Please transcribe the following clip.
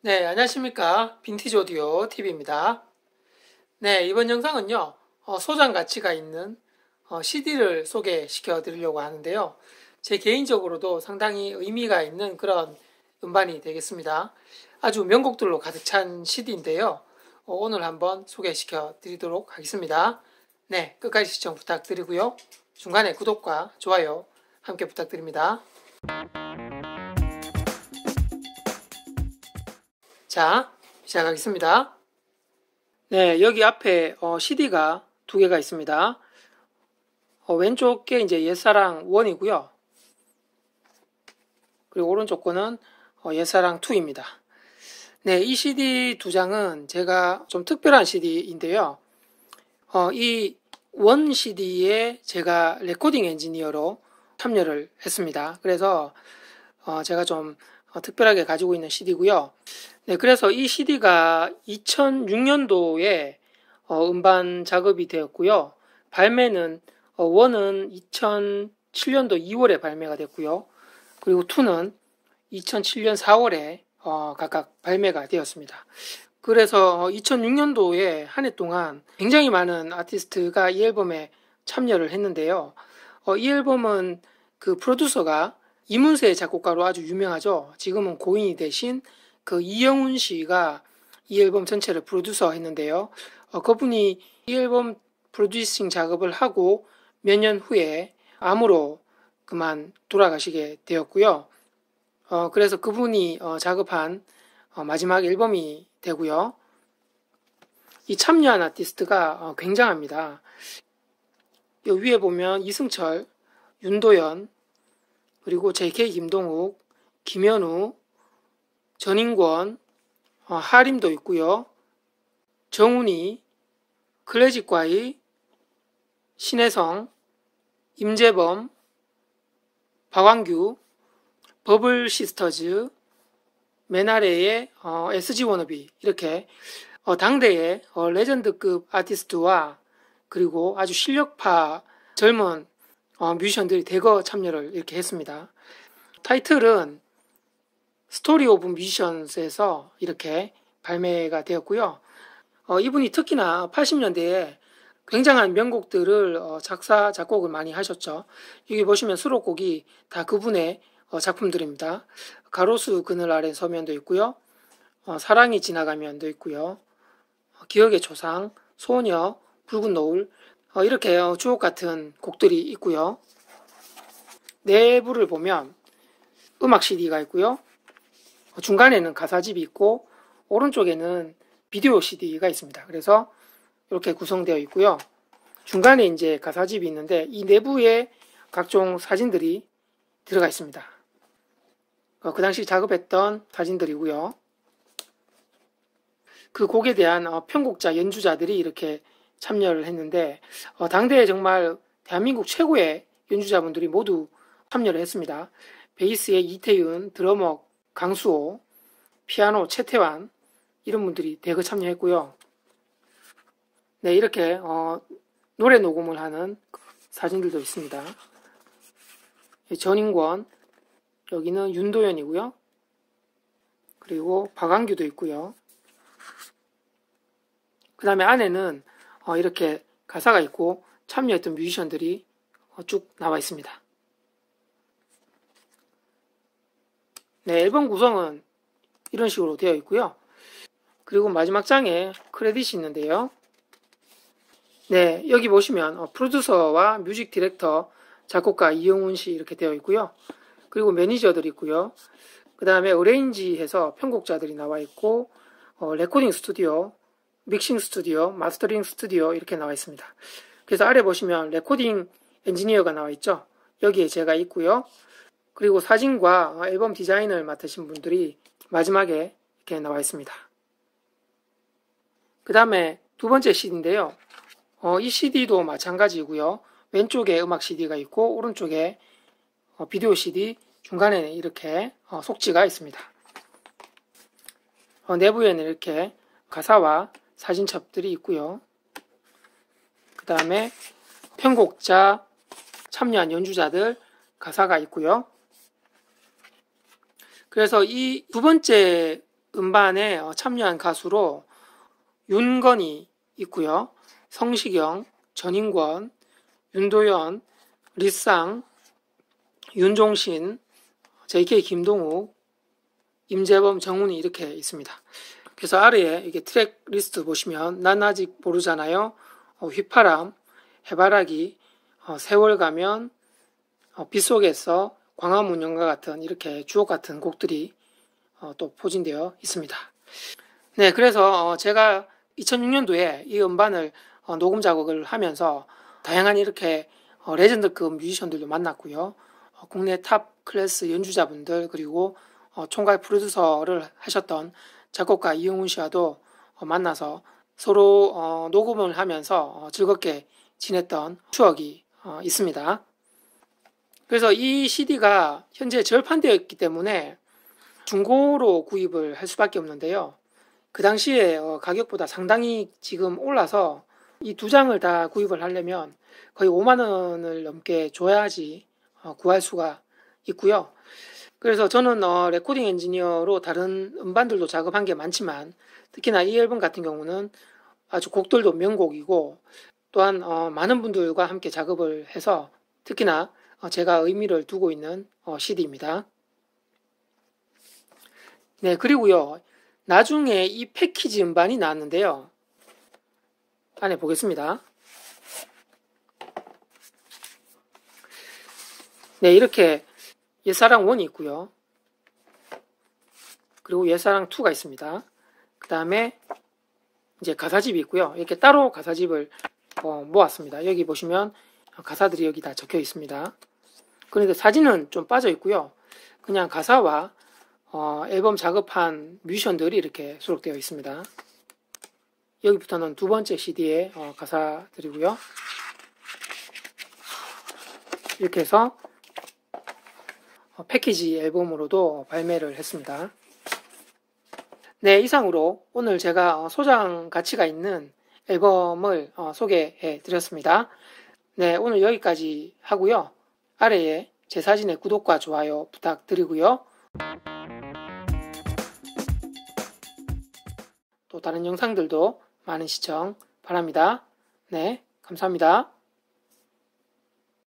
네, 안녕하십니까. 빈티지 오디오 TV입니다. 네, 이번 영상은요, 어, 소장 가치가 있는 CD를 어, 소개시켜 드리려고 하는데요. 제 개인적으로도 상당히 의미가 있는 그런 음반이 되겠습니다. 아주 명곡들로 가득 찬 CD인데요. 어, 오늘 한번 소개시켜 드리도록 하겠습니다. 네, 끝까지 시청 부탁드리고요. 중간에 구독과 좋아요 함께 부탁드립니다. 자, 시작하겠습니다. 네, 여기 앞에 어, CD가 두 개가 있습니다. 어, 왼쪽 게 이제 옛사랑 1이고요. 그리고 오른쪽 거는 어, 옛사랑 2입니다. 네, 이 CD 두 장은 제가 좀 특별한 CD인데요. 어, 이원 CD에 제가 레코딩 엔지니어로 참여를 했습니다. 그래서 어 제가 좀 어, 특별하게 가지고 있는 CD고요. 네, 그래서 이 CD가 2006년도에 어 음반 작업이 되었고요. 발매는 어 원은 2007년도 2월에 발매가 됐고요. 그리고 2는 2007년 4월에 어, 각각 발매가 되었습니다. 그래서 2006년도에 한 해 동안 굉장히 많은 아티스트가 이 앨범에 참여를 했는데요. 어, 이 앨범은 그 프로듀서가 이문세 작곡가로 아주 유명하죠. 지금은 고인이 대신 그 이영훈 씨가 이 앨범 전체를 프로듀서 했는데요. 어, 그분이 이 앨범 프로듀싱 작업을 하고 몇 년 후에 암으로 그만 돌아가시게 되었고요. 어, 그래서 그분이 어, 작업한 어, 마지막 앨범이 되고요. 이 참여한 아티스트가 어, 굉장합니다. 여 위에 보면 이승철, 윤도현, 그리고 JK 김동욱, 김현우, 전인권, 어, 하림도 있고요. 정훈이, 클래식과의 신혜성, 임재범, 박완규 버블 시스터즈, 맨 아래에 어, SG 워너비 이렇게 어, 당대의 어, 레전드급 아티스트와 그리고 아주 실력파 젊은 어, 뮤지션들이 대거 참여를 이렇게 했습니다. 타이틀은 스토리 오브 뮤지션스에서 이렇게 발매가 되었고요. 어, 이분이 특히나 80년대에 굉장한 명곡들을 어, 작사, 작곡을 많이 하셨죠. 여기 보시면 수록곡이 다 그분의 어, 작품들입니다. 가로수 그늘 아래 서면도 있고요. 어, 사랑이 지나가면도 있고요. 어, 기억의 조상, 소녀, 붉은 노을 이렇게 주옥 같은 곡들이 있고요. 내부를 보면 음악 CD가 있고요. 중간에는 가사집이 있고 오른쪽에는 비디오 CD가 있습니다. 그래서 이렇게 구성되어 있고요. 중간에 이제 가사집이 있는데 이 내부에 각종 사진들이 들어가 있습니다. 어, 그 당시 작업했던 사진들이고요. 그 곡에 대한 어, 편곡자, 연주자들이 이렇게 참여를 했는데 어, 당대에 정말 대한민국 최고의 연주자분들이 모두 참여를 했습니다. 베이스의 이태윤, 드러머 강수호, 피아노 최태환 이런 분들이 대거 참여했고요. 네 이렇게 어, 노래 녹음을 하는 사진들도 있습니다. 예, 전인권 여기는 윤도현이고요. 그리고 박완규도 있고요. 그 다음에 안에는 어, 이렇게 가사가 있고 참여했던 뮤지션들이 어, 쭉 나와 있습니다. 네, 앨범 구성은 이런 식으로 되어 있고요. 그리고 마지막 장에 크레딧이 있는데요. 네, 여기 보시면 어, 프로듀서와 뮤직 디렉터, 작곡가 이영훈 씨 이렇게 되어 있고요. 그리고 매니저들이 있고요. 그 다음에 어레인지해서 편곡자들이 나와 있고 어, 레코딩 스튜디오, 믹싱 스튜디오, 마스터링 스튜디오 이렇게 나와 있습니다. 그래서 아래 보시면 레코딩 엔지니어가 나와 있죠. 여기에 제가 있고요. 그리고 사진과 앨범 디자인을 맡으신 분들이 마지막에 이렇게 나와 있습니다. 그 다음에 두 번째 CD인데요. 어, 이 CD도 마찬가지고요. 왼쪽에 음악 CD가 있고 오른쪽에 어, 비디오 CD 중간에는 이렇게 어, 속지가 있습니다. 어, 내부에는 이렇게 가사와 사진첩들이 있고요. 그 다음에 편곡자, 참여한 연주자들 가사가 있고요. 그래서 이 두 번째 음반에 참여한 가수로 윤건이 있고요. 성시경, 전인권, 윤도현, 리쌍, 윤종신, JK 김동욱, 임재범, 정훈이 이렇게 있습니다. 그래서 아래에 이게 트랙 리스트 보시면 난 아직 모르잖아요. 어, 휘파람, 해바라기, 어, 세월 가면, 어, 빗속에서 광화문 연가 같은 이렇게 주옥 같은 곡들이 어, 또 포진되어 있습니다. 네, 그래서 어, 제가 2006년도에 이 음반을 어, 녹음 작업을 하면서 다양한 이렇게 레전드급 뮤지션들도 만났고요. 어, 국내 탑 클래스 연주자분들 그리고 어, 총괄 프로듀서를 하셨던 작곡가 이용훈 씨와도 어, 만나서 서로 녹음을 하면서 즐겁게 지냈던 추억이 있습니다. 그래서 이 CD가 현재 절판되어 있기 때문에 중고로 구입을 할 수밖에 없는데요. 그 당시에 가격보다 상당히 지금 올라서 이 두 장을 다 구입을 하려면 거의 5만 원을 넘게 줘야지 어, 구할 수가 있고요. 그래서 저는 어, 레코딩 엔지니어로 다른 음반들도 작업한 게 많지만 특히나 이 앨범 같은 경우는 아주 곡들도 명곡이고 또한 어, 많은 분들과 함께 작업을 해서 특히나 어, 제가 의미를 두고 있는 어, CD입니다. 네, 그리고요. 나중에 이 패키지 음반이 나왔는데요. 안에 보겠습니다. 네, 이렇게 옛사랑 1이 있고요. 그리고 옛사랑 2가 있습니다. 그 다음에 이제 가사집이 있고요. 이렇게 따로 가사집을 어, 모았습니다. 여기 보시면 가사들이 여기 다 적혀 있습니다. 그런데 사진은 좀 빠져 있고요. 그냥 가사와 어, 앨범 작업한 뮤지션들이 이렇게 수록되어 있습니다. 여기부터는 두 번째 CD의 어, 가사들이고요. 이렇게 해서 어, 패키지 앨범으로도 발매를 했습니다. 네, 이상으로 오늘 제가 어, 소장 가치가 있는 앨범을 어, 소개해 드렸습니다. 네, 오늘 여기까지 하고요. 아래에 제 사진의 구독과 좋아요 부탁드리고요. 또 다른 영상들도 많은 시청 바랍니다. 네, 감사합니다.